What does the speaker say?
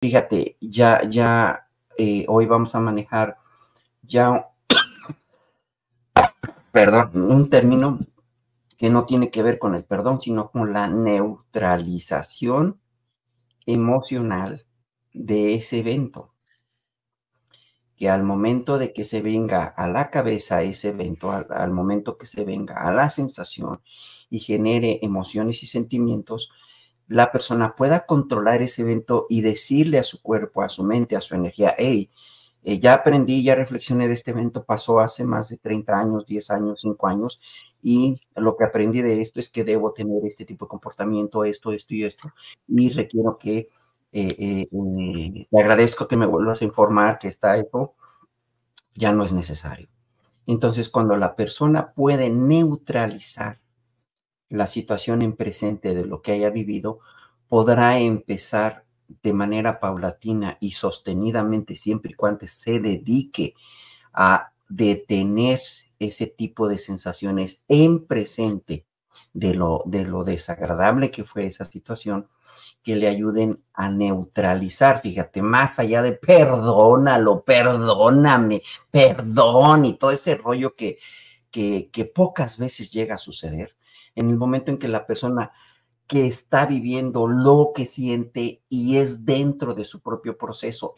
fíjate, ya, ya eh, hoy vamos a manejar ya, perdón, un término que no tiene que ver con el perdón, sino con la neutralización emocional de ese evento. Que al momento de que se venga a la cabeza ese evento, al momento que se venga a la sensación y genere emociones y sentimientos, la persona pueda controlar ese evento y decirle a su cuerpo, a su mente, a su energía, hey, eh, ya aprendí, ya reflexioné de este evento, pasó hace más de 30 años, 10 años, 5 años, y lo que aprendí de esto es que debo tener este tipo de comportamiento, esto, esto y esto, y requiero que, eh, te eh, eh, agradezco que me vuelvas a informar que está eso, ya no es necesario. Entonces, cuando la persona puede neutralizar la situación en presente de lo que haya vivido, podrá empezar de manera paulatina y sostenidamente siempre y cuando se dedique a detener ese tipo de sensaciones en presente de lo, de lo desagradable que fue esa situación, que le ayuden a neutralizar, fíjate, más allá de perdónalo, perdóname, perdón y todo ese rollo que, que, pocas veces llega a suceder, en el momento en que la persona que está viviendo lo que siente y es dentro de su propio proceso.